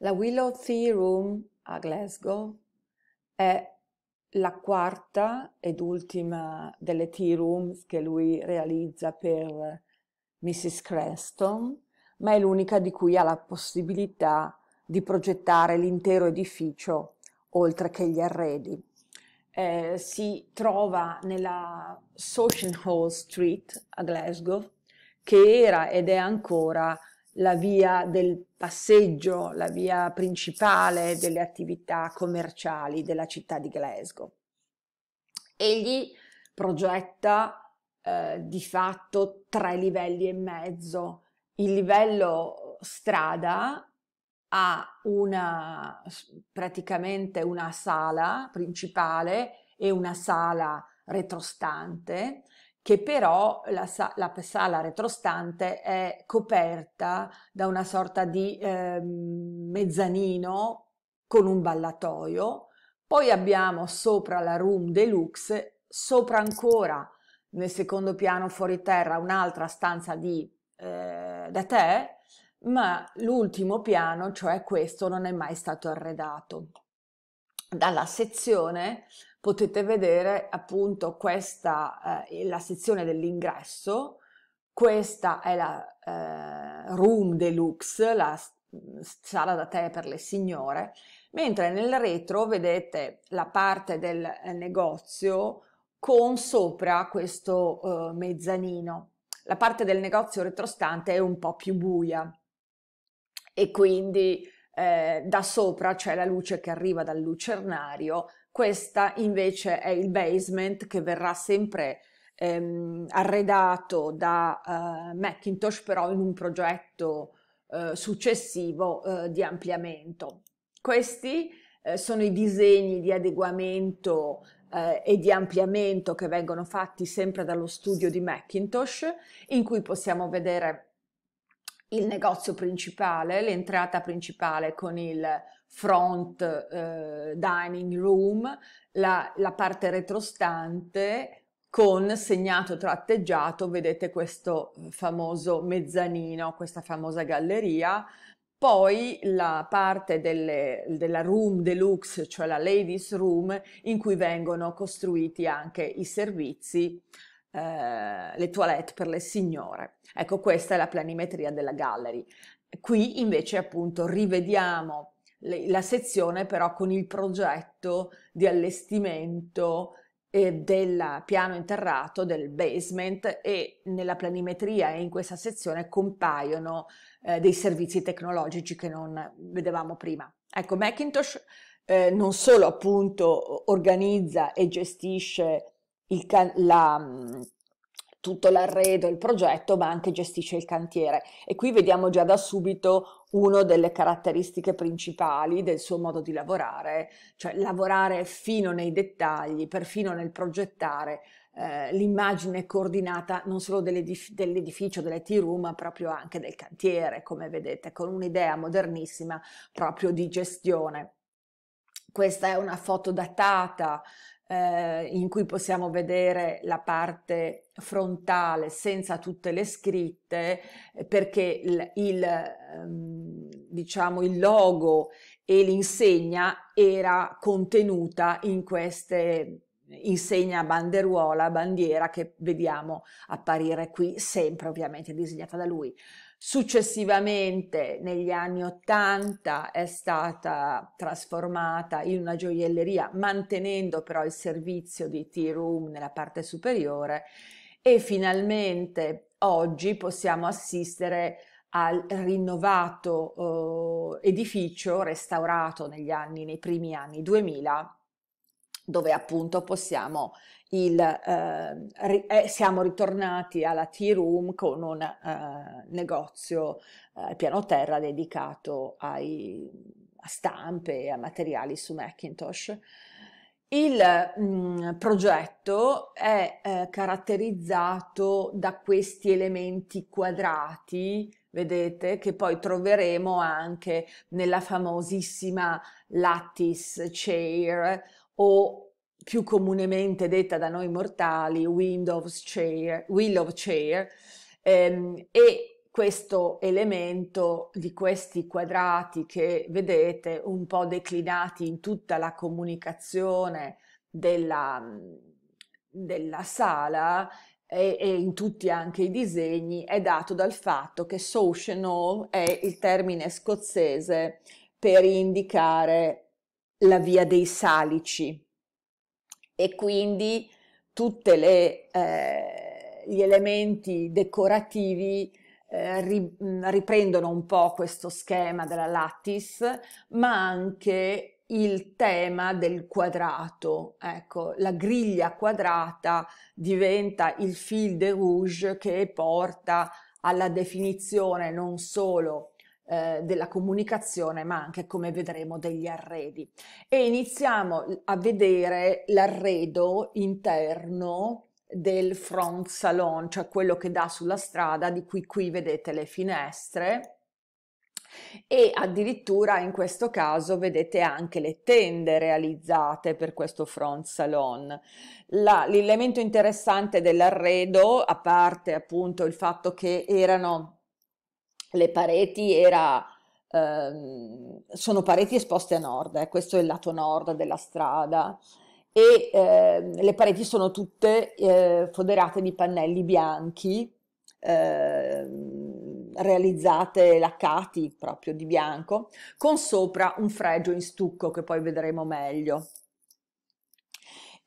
La Willow Tea Room a Glasgow è la quarta ed ultima delle tea rooms che lui realizza per Mrs. Creston, ma è l'unica di cui ha la possibilità di progettare l'intero edificio oltre che gli arredi. Eh, si trova nella Hall Street a Glasgow, che era ed è ancora la via del passeggio, la via principale delle attività commerciali della città di Glasgow. Egli progetta eh, di fatto tre livelli e mezzo. Il livello strada ha una, praticamente una sala principale e una sala retrostante che però la, la sala retrostante è coperta da una sorta di eh, mezzanino con un ballatoio, poi abbiamo sopra la room deluxe, sopra ancora nel secondo piano fuori terra un'altra stanza di, eh, da tè, ma l'ultimo piano, cioè questo, non è mai stato arredato. Dalla sezione potete vedere appunto questa eh, la sezione dell'ingresso, questa è la eh, room deluxe, la sala da tè per le signore, mentre nel retro vedete la parte del eh, negozio con sopra questo eh, mezzanino. La parte del negozio retrostante è un po' più buia e quindi eh, da sopra c'è la luce che arriva dal lucernario questa invece è il basement che verrà sempre ehm, arredato da eh, Macintosh però in un progetto eh, successivo eh, di ampliamento. Questi eh, sono i disegni di adeguamento eh, e di ampliamento che vengono fatti sempre dallo studio di Macintosh in cui possiamo vedere il negozio principale, l'entrata principale con il front eh, dining room, la, la parte retrostante con segnato tratteggiato, vedete questo famoso mezzanino, questa famosa galleria, poi la parte delle, della room deluxe, cioè la ladies room, in cui vengono costruiti anche i servizi eh, le toilette per le signore. Ecco, questa è la planimetria della gallery. Qui invece appunto rivediamo le, la sezione però con il progetto di allestimento eh, del piano interrato, del basement e nella planimetria e in questa sezione compaiono eh, dei servizi tecnologici che non vedevamo prima. Ecco, Macintosh eh, non solo appunto organizza e gestisce il, la, mhmm, tutto l'arredo, il progetto, ma anche gestisce il cantiere. E qui vediamo già da subito una delle caratteristiche principali del suo modo di lavorare, cioè lavorare fino nei dettagli, perfino nel progettare eh, l'immagine coordinata non solo dell'edif- dell'edificio, delle T-room, ma proprio anche del cantiere, come vedete, con un'idea modernissima proprio di gestione questa è una foto datata eh, in cui possiamo vedere la parte frontale senza tutte le scritte, eh, perché il, il, ehm, diciamo, il logo e l'insegna era contenuta in queste insegna banderuola, bandiera che vediamo apparire qui, sempre ovviamente disegnata da lui. Successivamente, negli anni Ottanta, è stata trasformata in una gioielleria, mantenendo però il servizio di tea room nella parte superiore e finalmente oggi possiamo assistere al rinnovato eh, edificio restaurato negli anni, nei primi anni 2000 dove appunto possiamo il, eh, eh siamo ritornati alla Tea Room con un eh, negozio eh, piano terra dedicato ai, a stampe e a materiali su Macintosh. Il mh, mm, progetto è eh, caratterizzato da questi elementi quadrati vedete, che poi troveremo anche nella famosissima lattice chair o più comunemente detta da noi mortali, Windows Chair, Willow Chair, ehm, e questo elemento di questi quadrati che vedete un po' declinati in tutta la comunicazione della, della sala e, e, in tutti anche i disegni è dato dal fatto che social è il termine scozzese per indicare la via dei salici e quindi tutti eh, gli elementi decorativi eh, ri, mm, riprendono un po' questo schema della lattice, ma anche il tema del quadrato. Ecco, la griglia quadrata diventa il fil de rouge che porta alla definizione non solo eh, della comunicazione, ma anche come vedremo degli arredi. E iniziamo a vedere l'arredo interno del front salon, cioè quello che dà sulla strada, di cui qui vedete le finestre e addirittura in questo caso vedete anche le tende realizzate per questo front salon. l'elemento interessante dell'arredo, a parte appunto il fatto che erano le pareti era, ehm, sono pareti esposte a nord, eh, questo è il lato nord della strada e ehm, le pareti sono tutte eh, foderate di pannelli bianchi ehm, realizzate laccati proprio di bianco con sopra un fregio in stucco che poi vedremo meglio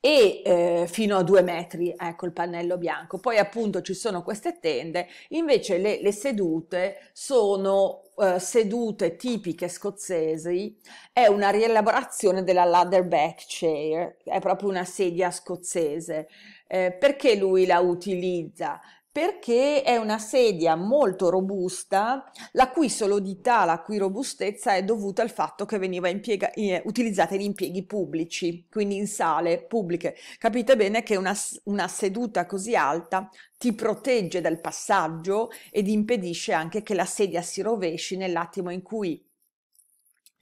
e eh, fino a due metri, ecco il pannello bianco. Poi appunto ci sono queste tende, invece le, le sedute sono eh, sedute tipiche scozzesi, è una rielaborazione della ladder back chair, è proprio una sedia scozzese. Eh, perché lui la utilizza? perché è una sedia molto robusta, la cui solidità, la cui robustezza è dovuta al fatto che veniva impiega, eh, utilizzata in impieghi pubblici, quindi in sale pubbliche. Capite bene che una, una seduta così alta ti protegge dal passaggio ed impedisce anche che la sedia si rovesci nell'attimo in cui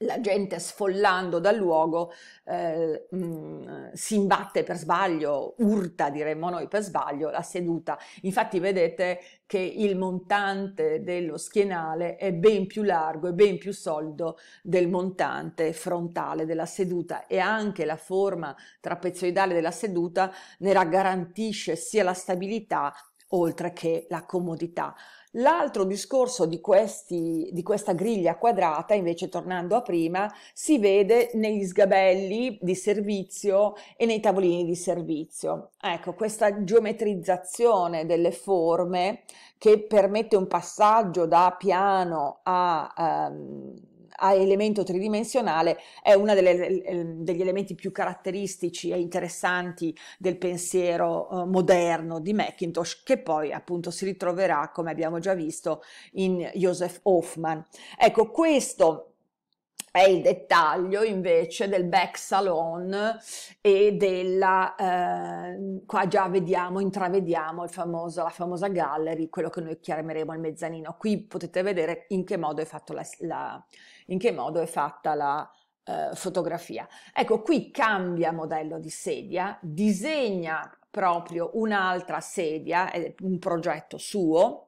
la gente sfollando dal luogo eh, mh, si imbatte per sbaglio, urta diremmo noi per sbaglio la seduta. Infatti vedete che il montante dello schienale è ben più largo e ben più solido del montante frontale della seduta e anche la forma trapezoidale della seduta ne garantisce sia la stabilità oltre che la comodità. L'altro discorso di, questi, di questa griglia quadrata, invece tornando a prima, si vede negli sgabelli di servizio e nei tavolini di servizio. Ecco, questa geometrizzazione delle forme che permette un passaggio da piano a... Ehm, a elemento tridimensionale è uno degli elementi più caratteristici e interessanti del pensiero eh, moderno di Macintosh che poi appunto si ritroverà come abbiamo già visto in Joseph Hoffman. Ecco questo è il dettaglio invece del back salon e della, eh, qua già vediamo, intravediamo il famoso, la famosa gallery, quello che noi chiameremo il mezzanino. Qui potete vedere in che modo è, la, la, in che modo è fatta la eh, fotografia. Ecco, qui cambia modello di sedia, disegna proprio un'altra sedia, è un progetto suo,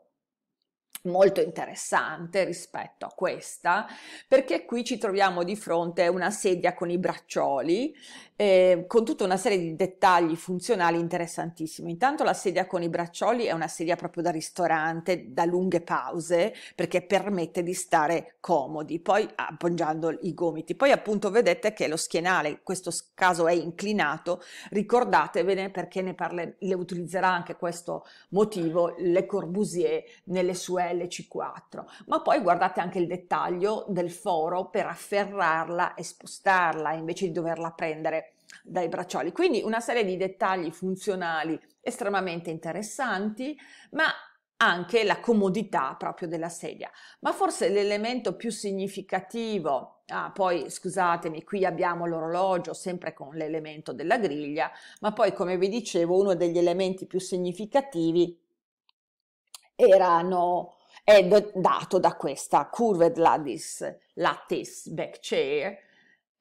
molto interessante rispetto a questa perché qui ci troviamo di fronte a una sedia con i braccioli eh, con tutta una serie di dettagli funzionali interessantissimi. Intanto la sedia con i braccioli è una sedia proprio da ristorante, da lunghe pause, perché permette di stare comodi, poi appoggiando i gomiti. Poi appunto vedete che lo schienale, in questo caso è inclinato, ricordatevene perché ne, parle, ne utilizzerà anche questo motivo Le Corbusier nelle sue LC4. Ma poi guardate anche il dettaglio del foro per afferrarla e spostarla invece di doverla prendere dai braccioli. Quindi una serie di dettagli funzionali estremamente interessanti, ma anche la comodità proprio della sedia. Ma forse l'elemento più significativo, ah, poi scusatemi, qui abbiamo l'orologio sempre con l'elemento della griglia, ma poi come vi dicevo uno degli elementi più significativi erano, è dato da questa Curved Lattice, lattice Back Chair,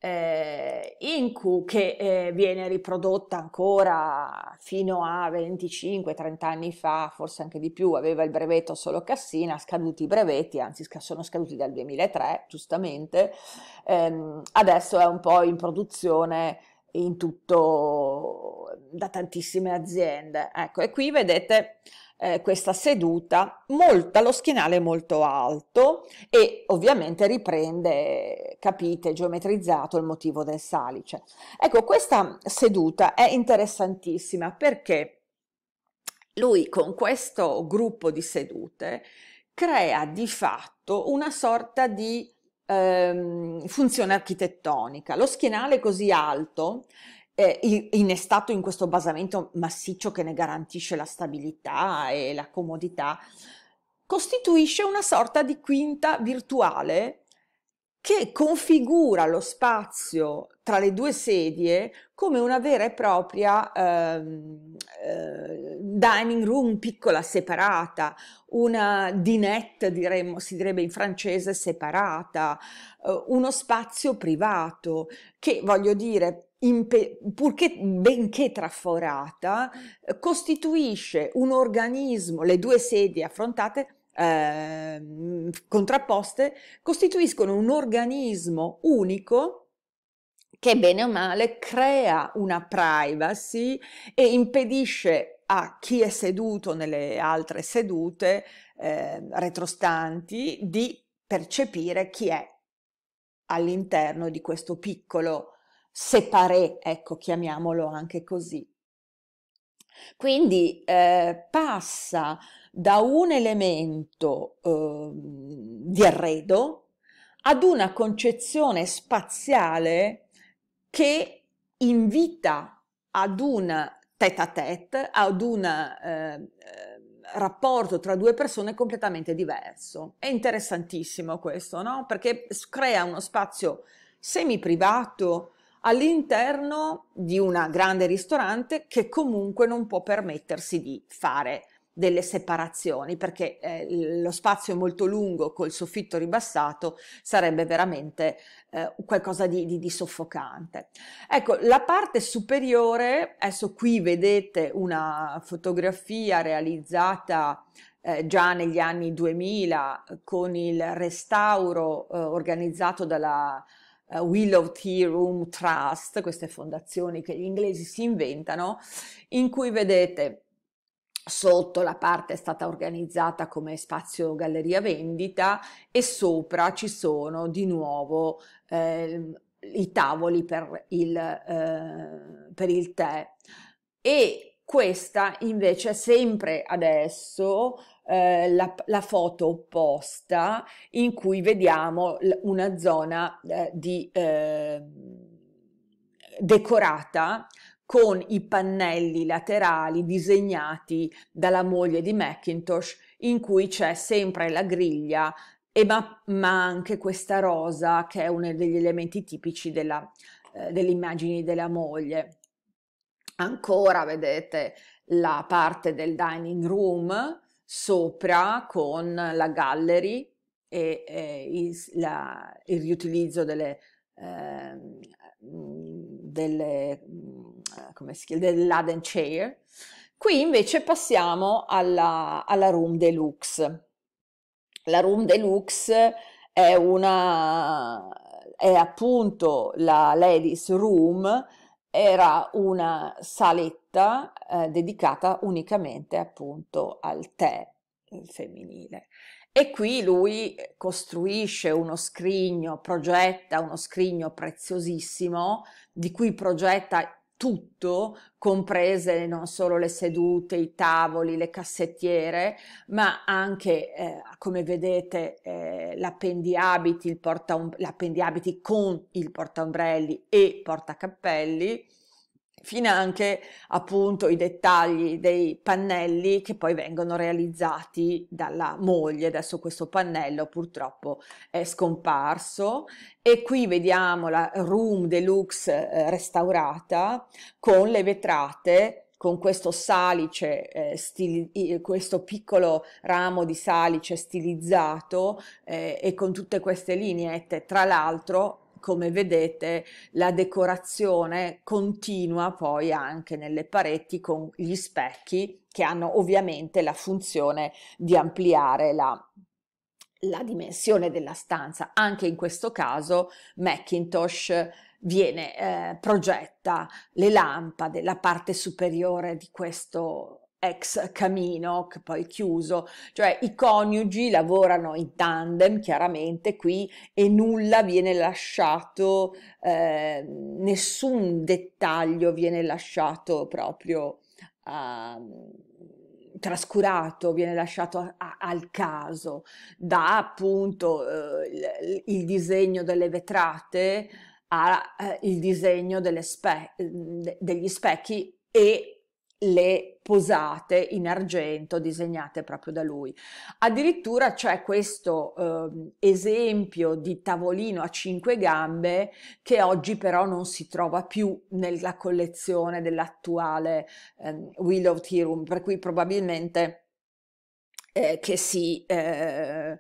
eh, Incu che eh, viene riprodotta ancora fino a 25-30 anni fa, forse anche di più, aveva il brevetto solo Cassina, scaduti i brevetti, anzi sono scaduti dal 2003 giustamente, ehm, adesso è un po' in produzione in tutto da tantissime aziende. Ecco, e qui vedete eh, questa seduta molto, lo schienale è molto alto e ovviamente riprende, capite, geometrizzato il motivo del salice. Ecco, questa seduta è interessantissima perché lui con questo gruppo di sedute crea di fatto una sorta di ehm, funzione architettonica. Lo schienale così alto eh, innestato in questo basamento massiccio che ne garantisce la stabilità e la comodità, costituisce una sorta di quinta virtuale che configura lo spazio tra le due sedie come una vera e propria ehm, eh, dining room piccola separata, una dinette diremmo, si direbbe in francese separata, eh, uno spazio privato che voglio dire purché benché traforata, costituisce un organismo, le due sedi affrontate, eh, contrapposte, costituiscono un organismo unico che bene o male crea una privacy e impedisce a chi è seduto nelle altre sedute eh, retrostanti di percepire chi è all'interno di questo piccolo organismo separé, ecco, chiamiamolo anche così. Quindi eh, passa da un elemento eh, di arredo ad una concezione spaziale che invita ad un tête a tête, ad un eh, rapporto tra due persone completamente diverso. È interessantissimo questo, no? Perché crea uno spazio semi privato, all'interno di una grande ristorante che comunque non può permettersi di fare delle separazioni perché eh, lo spazio è molto lungo col soffitto ribassato sarebbe veramente eh, qualcosa di, di, di, soffocante. Ecco, la parte superiore, adesso qui vedete una fotografia realizzata eh, già negli anni 2000 con il restauro eh, organizzato dalla uh, eh, Willow Tea Room Trust, queste fondazioni che gli inglesi si inventano, in cui vedete sotto la parte è stata organizzata come spazio galleria vendita e sopra ci sono di nuovo eh, i tavoli per il, eh, per il tè e questa invece è sempre adesso eh, la, la, foto opposta in cui vediamo una zona eh, di, eh, decorata con i pannelli laterali disegnati dalla moglie di Macintosh in cui c'è sempre la griglia e ma, ma anche questa rosa che è uno degli elementi tipici della, eh, delle immagini della moglie. Ancora vedete la parte del dining room sopra con la gallery e, e il, la, il, riutilizzo delle, eh, delle come si chiama, dell'Aden Chair. Qui invece passiamo alla, alla Room Deluxe. La Room Deluxe è una è appunto la Ladies Room era una saletta eh, dedicata unicamente appunto al tè eh, femminile. E qui lui costruisce uno scrigno, progetta uno scrigno preziosissimo, di cui progetta tutto, comprese non solo le sedute, i tavoli, le cassettiere, ma anche, eh, come vedete, eh, l'appendiabiti, il porta, l'appendiabiti con il portaombrelli e portacappelli fino anche appunto i dettagli dei pannelli che poi vengono realizzati dalla moglie. Adesso questo pannello purtroppo è scomparso e qui vediamo la room deluxe eh, restaurata con le vetrate con questo salice, eh, stili- questo piccolo ramo di salice stilizzato eh, e con tutte queste lineette. Tra l'altro come vedete la decorazione continua poi anche nelle pareti con gli specchi che hanno ovviamente la funzione di ampliare la, la dimensione della stanza. Anche in questo caso Macintosh viene eh, progetta le lampade, la parte superiore di questo ex Camino, che poi chiuso, cioè i coniugi lavorano in tandem chiaramente qui e nulla viene lasciato, eh, nessun dettaglio viene lasciato proprio eh, trascurato, viene lasciato a, a, al caso, da appunto eh, il, il, disegno delle vetrate al eh, disegno spe, degli specchi e le posate in argento disegnate proprio da lui. Addirittura c'è questo eh, esempio di tavolino a cinque gambe che oggi però non si trova più nella collezione dell'attuale eh, Willow Tea Room, per cui probabilmente eh, che si... Eh,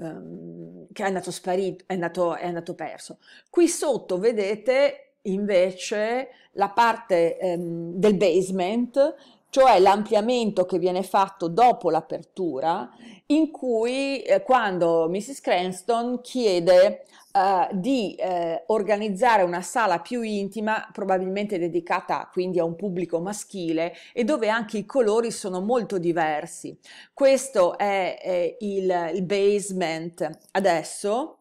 ehm, che è andato sparito, è andato, è andato perso. Qui sotto vedete invece la parte ehm, del basement, cioè l'ampliamento che viene fatto dopo l'apertura, in cui eh, quando Mrs. Cranston chiede eh, di eh, organizzare una sala più intima, probabilmente dedicata quindi a un pubblico maschile e dove anche i colori sono molto diversi. Questo è il, il, basement adesso,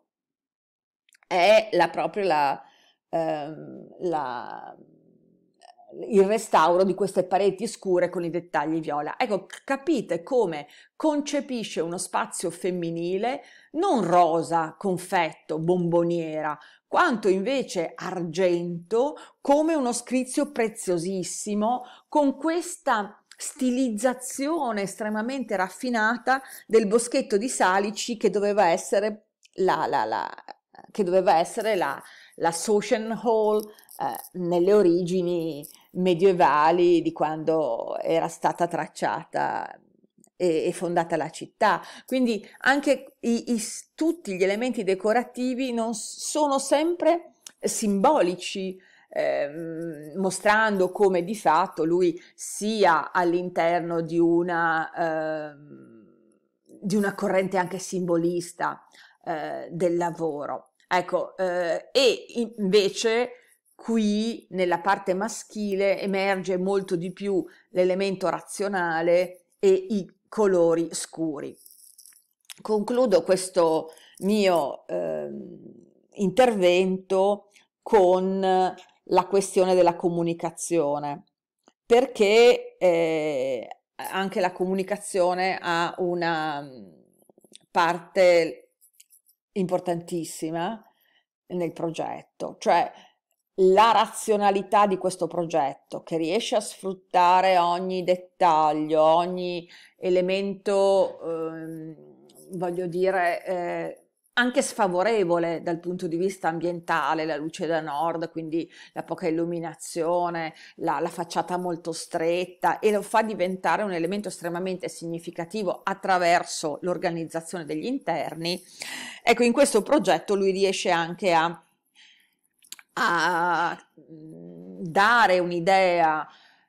è la, propria... la, ehm, la, il restauro di queste pareti scure con i dettagli viola. Ecco, capite come concepisce uno spazio femminile non rosa, confetto, bomboniera, quanto invece argento come uno scrizio preziosissimo con questa stilizzazione estremamente raffinata del boschetto di Salici che doveva essere la, la, la che doveva essere la, la Social Hall eh, nelle origini medievali di quando era stata tracciata e, e fondata la città. Quindi anche i, i, tutti gli elementi decorativi non sono sempre simbolici, eh, mostrando come di fatto lui sia all'interno di una, eh, di una corrente anche simbolista eh, del lavoro. Ecco, eh, e invece qui nella parte maschile emerge molto di più l'elemento razionale e i colori scuri. Concludo questo mio eh, intervento con la questione della comunicazione, perché eh, anche la comunicazione ha una mm, parte importantissima nel progetto, cioè la razionalità di questo progetto che riesce a sfruttare ogni dettaglio, ogni elemento, ehm, voglio dire, eh, anche sfavorevole dal punto di vista ambientale, la luce da nord, quindi la poca illuminazione, la, la, facciata molto stretta e lo fa diventare un elemento estremamente significativo attraverso l'organizzazione degli interni. Ecco, in questo progetto lui riesce anche a, a mm, dare un'idea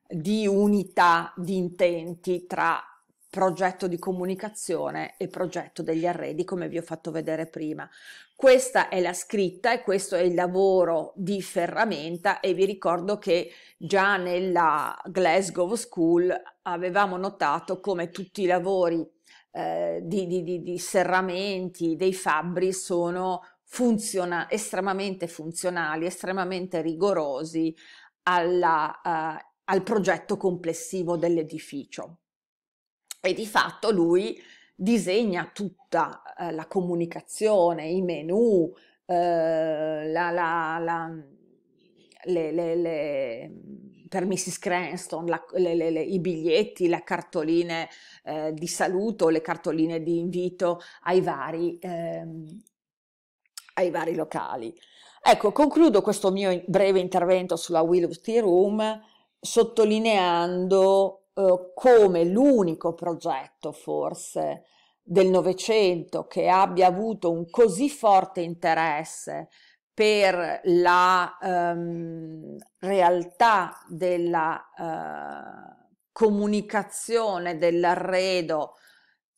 di unità di intenti tra progetto di comunicazione e progetto degli arredi come vi ho fatto vedere prima. Questa è la scritta e questo è il lavoro di ferramenta e vi ricordo che già nella Glasgow School avevamo notato come tutti i lavori eh, di, di, di, di serramenti, dei fabbri sono funziona, estremamente funzionali, estremamente rigorosi alla, eh, al progetto complessivo dell'edificio e di fatto lui disegna tutta eh, la comunicazione, i menu, eh, la, la, la, le, le, le, per Mrs. Cranston i biglietti, le cartoline eh, di saluto, le cartoline di invito ai vari, ehm, ai vari locali. Ecco, concludo questo mio breve intervento sulla Will of Tea Room sottolineando eh, come l'unico progetto forse del Novecento che abbia avuto un così forte interesse per la ehm, realtà della eh, comunicazione dell'arredo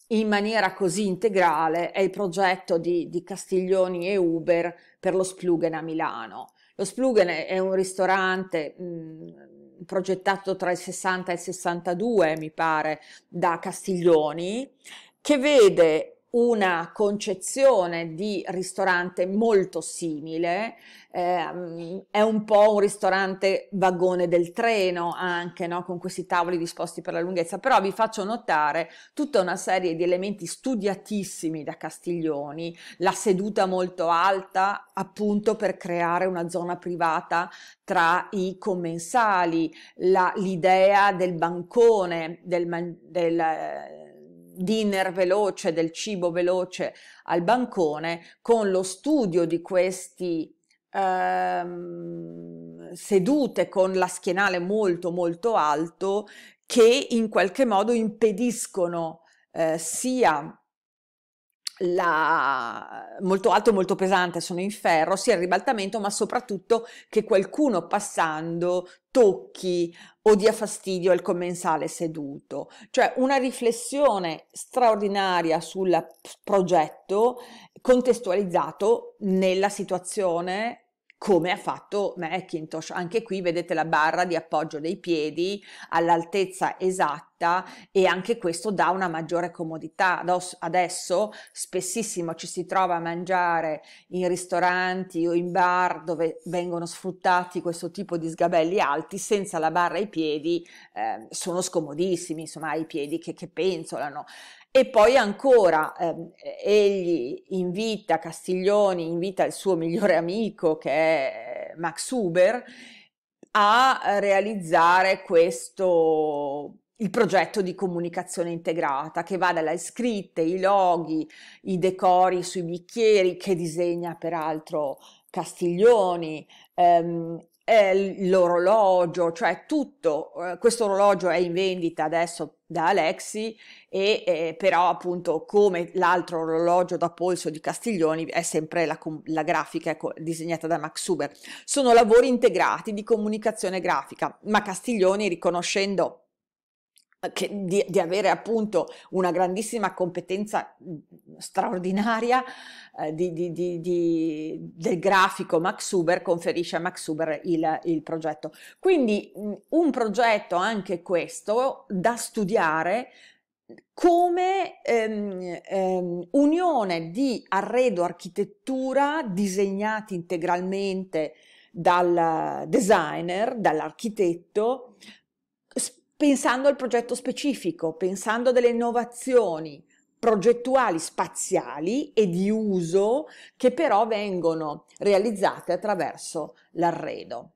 in maniera così integrale è il progetto di, di Castiglioni e Uber per lo Splugen a Milano. Lo Splugen è un ristorante mh, progettato tra il 60 e il 62, mi pare, da Castiglioni, che vede una concezione di ristorante molto simile, eh, è un po' un ristorante vagone del treno anche, no? con questi tavoli disposti per la lunghezza, però vi faccio notare tutta una serie di elementi studiatissimi da Castiglioni, la seduta molto alta appunto per creare una zona privata tra i commensali, la, l'idea del bancone, del, del dinner veloce, del cibo veloce al bancone, con lo studio di questi ehm, sedute con la schienale molto molto alto che in qualche modo impediscono eh, sia la, molto alto e molto pesante, sono in ferro, sia il ribaltamento, ma soprattutto che qualcuno passando tocchi o dia fastidio al commensale seduto. Cioè una riflessione straordinaria sul progetto contestualizzato nella situazione come ha fatto Macintosh. Anche qui vedete la barra di appoggio dei piedi all'altezza esatta vita e anche questo dà una maggiore comodità. Adesso spessissimo ci si trova a mangiare in ristoranti o in bar dove vengono sfruttati questo tipo di sgabelli alti senza la barra ai piedi, eh, sono scomodissimi, insomma, ai piedi che, che penzolano. E poi ancora ehm, egli invita Castiglioni, invita il suo migliore amico che è Max Huber a realizzare questo il progetto di comunicazione integrata che va dalle scritte, i loghi, i decori sui bicchieri che disegna peraltro Castiglioni, ehm, l'orologio, cioè tutto. Eh, questo orologio è in vendita adesso da Alexi e eh, però appunto come l'altro orologio da polso di Castiglioni è sempre la, la grafica ecco, disegnata da Max Huber. Sono lavori integrati di comunicazione grafica, ma Castiglioni riconoscendo che, di, di, avere appunto una grandissima competenza straordinaria eh, di, di, del grafico Max Uber conferisce a Max Uber il, il progetto. Quindi un progetto anche questo da studiare come ehm, ehm, unione di arredo architettura disegnati integralmente dal designer, dall'architetto, pensando al progetto specifico, pensando delle innovazioni progettuali spaziali e di uso che però vengono realizzate attraverso l'arredo.